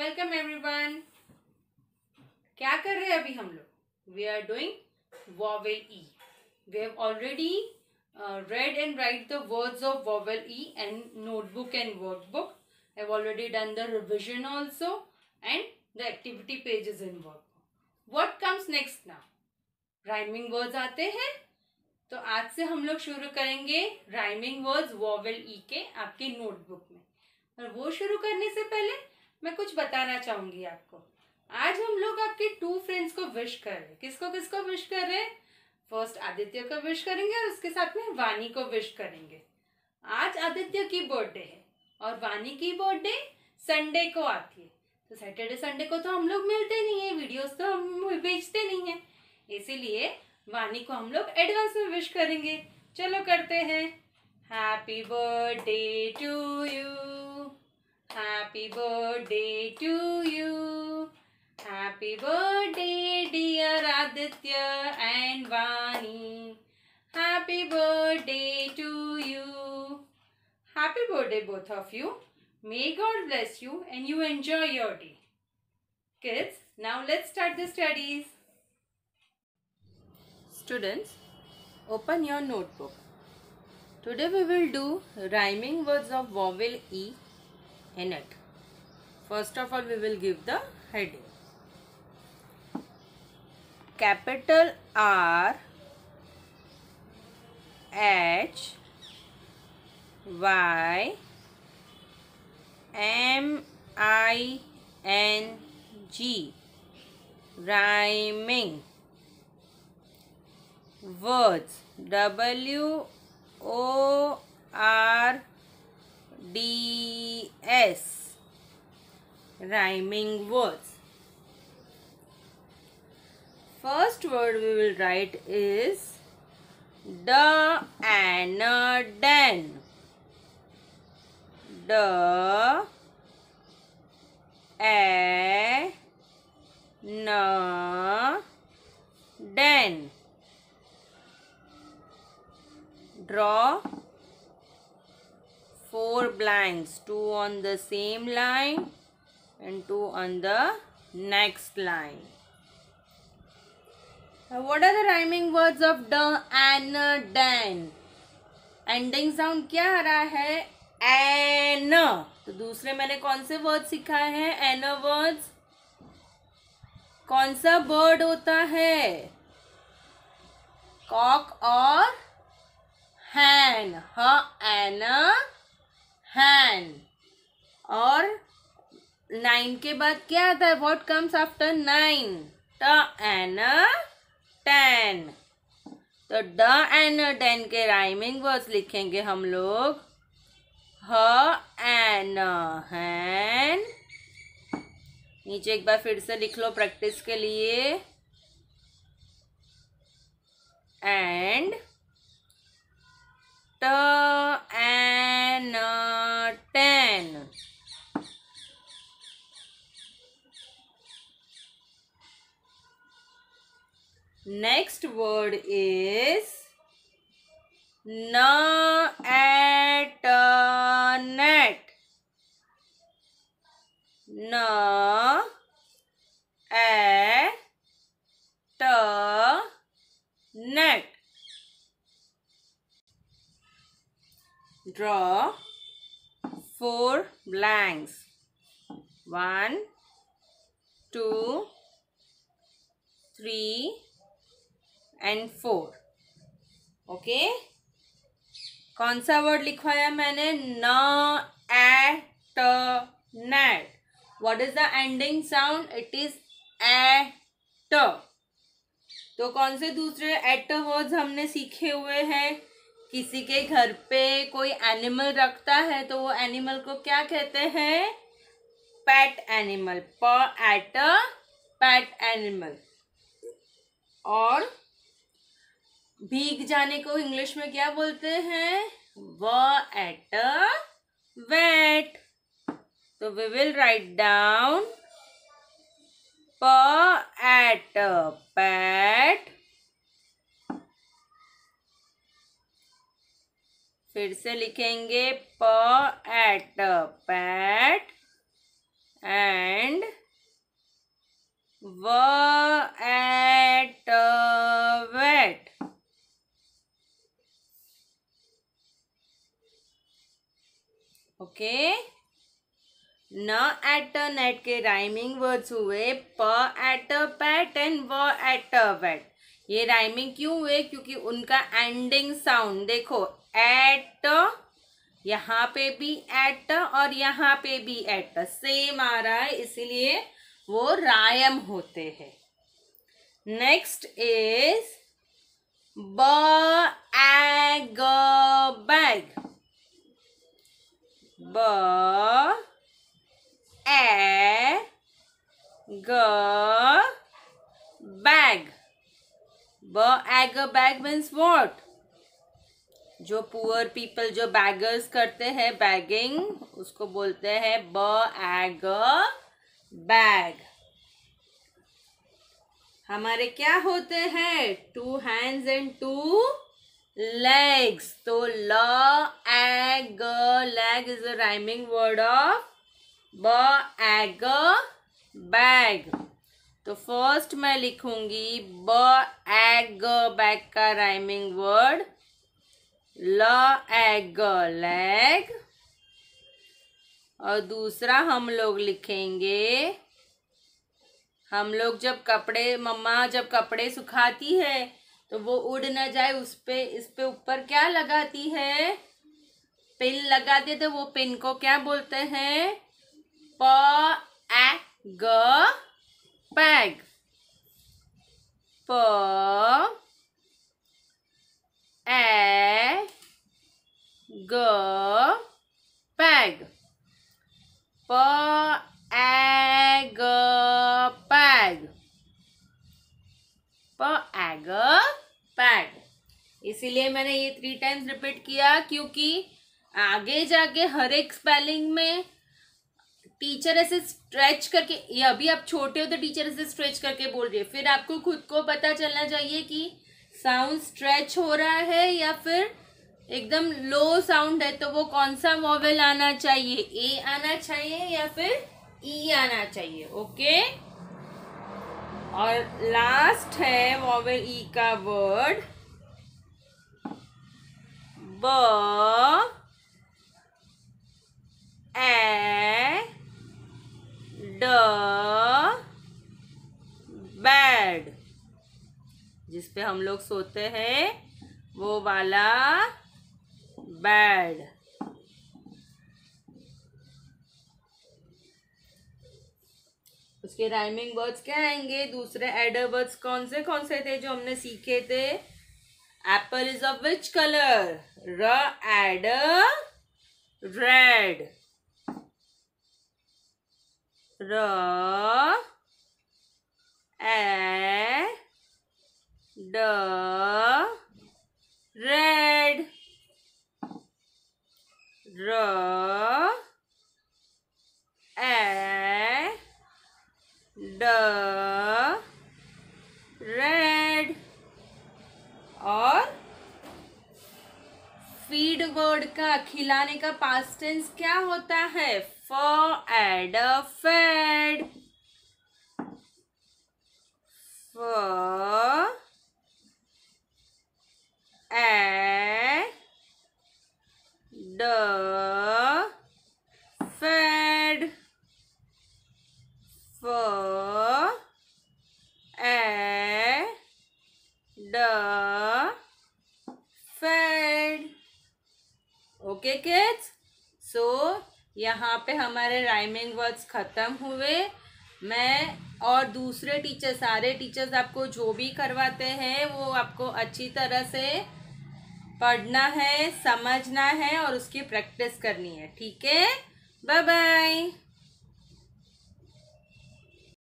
Welcome everyone क्या कर रहे हैं अभी हम लोग we are doing vowel E we have already read and write the words of vowel E and notebook and workbook I have already done the revision also and the activity pages in workbook what comes next now rhyming words आते हैं तो आज से हम लोग शुरू करेंगे rhyming words vowel ई के आपके नोटबुक में और वो शुरू करने से पहले मैं कुछ बताना चाहूंगी आपको आज हम लोग आपके टू फ्रेंड्स को विश कर रहे हैं किसको किसको विश कर रहे हैं फर्स्ट आदित्य को विश करेंगे और उसके साथ में वानी को विश करेंगे आज आदित्य की बर्थडे है और वानी की बर्थडे संडे को आती है तो सैटरडे संडे को तो हम लोग मिलते नहीं है वीडियोस तो हम भेजते नहीं है इसीलिए वानी को हम लोग एडवांस में विश करेंगे चलो करते हैं happy birthday to you Happy birthday to you. Happy birthday dear Aditya and Vani. Happy birthday to you. Happy birthday both of you. May God bless you and you enjoy your day. Kids, now let's start the studies. Students, open your notebook. Today we will do rhyming words of vowel E in it. First of all, we will give the heading. Capital R H Y M I N G rhyming words W O R DS rhyming words first word we will write is the and den the a n den draw four blanks two on the same line and two on the next line now what are the rhyming words of the and dan ending sound क्या आ रहा है N तो दूसरे मैंने कौन से word सिखाए हैं एन वर्ड्स कौन सा बर्ड होता है कॉक और हैन ह एना हैन और नाइन के बाद क्या आता है what comes after nine t en ten तो ड एन टेन के राइमिंग वर्ड्स लिखेंगे हम लोग ह एन हैन नीचे एक बार फिर से लिख लो प्रैक्टिस के लिए and t en 10 next word is na at net na at net draw four blanks one two three and four okay कौन सा वर्ड लिखवाया मैंने न a t nat what is the ending sound it is a t तो कौन से दूसरे eight word हमने सीखे हुए हैं किसी के घर पे कोई एनिमल रखता है तो वो एनिमल को क्या कहते हैं pet animal p at a pet animal और भीग जाने को इंग्लिश में क्या बोलते हैं व एट अ वेट तो we will write down p eight pet फिर से लिखेंगे प एट पैट एंड व eight wet okay n at net के राइमिंग वर्ड्स हुए प एट पैट एंड व एट वेट ये राइमिंग क्यों हुए क्योंकि उनका एंडिंग साउंड देखो एट यहाँ पे भी एट और यहाँ पे भी एट सेम आ रहा है इसीलिए वो रायम होते हैं next is b eg beg B E G beg beg means what जो पुअर पीपल जो बैगर्स करते हैं बैगिंग उसको बोलते हैं ब एग बैग हमारे क्या होते हैं two hands and two legs तो l eg leg is a rhyming word of b eg beg तो फर्स्ट मैं लिखूंगी ब एग बैग का rhyming word l eg leg और दूसरा हम लोग लिखेंगे हम लोग जब कपड़े मम्मा जब कपड़े सुखाती है तो वो उड़ ना जाए उस पे इस पे ऊपर क्या लगाती है पिन लगाते तो वो पिन को क्या बोलते हैं प ए ग bag p a g bag p a g bag p a g bag इसीलिए मैंने ये थ्री टाइम्स रिपीट किया क्योंकि आगे जाके हर एक स्पेलिंग में टीचर ऐसे स्ट्रेच करके ये अभी आप छोटे हो तो टीचर ऐसे स्ट्रेच करके बोल रही है फिर आपको खुद को पता चलना चाहिए कि साउंड स्ट्रेच हो रहा है या फिर एकदम लो साउंड है तो वो कौन सा वॉवेल आना चाहिए ए आना चाहिए या फिर ई e आना चाहिए ओके और लास्ट है वॉवेल ई e का वर्ड ब ए पे हम लोग सोते हैं वो वाला बेड उसके राइमिंग वर्ड्स क्या आएंगे दूसरे एडर वर्ड्स कौन से कौन से थे जो हमने सीखे थे apple is a which colour r ed red R E D red R E D red और फीड वर्ड का खिलाने का पास्ट टेंस क्या होता है फ एड फेड फ ए ड फेड फ ए ड फेड ओके किड्स सो यहाँ पे हमारे राइमिंग वर्ड्स ख़त्म हुए मैं और दूसरे टीचर सारे टीचर्स आपको जो भी करवाते हैं वो आपको अच्छी तरह से पढ़ना है समझना है और उसकी प्रैक्टिस करनी है ठीक है बाय बाय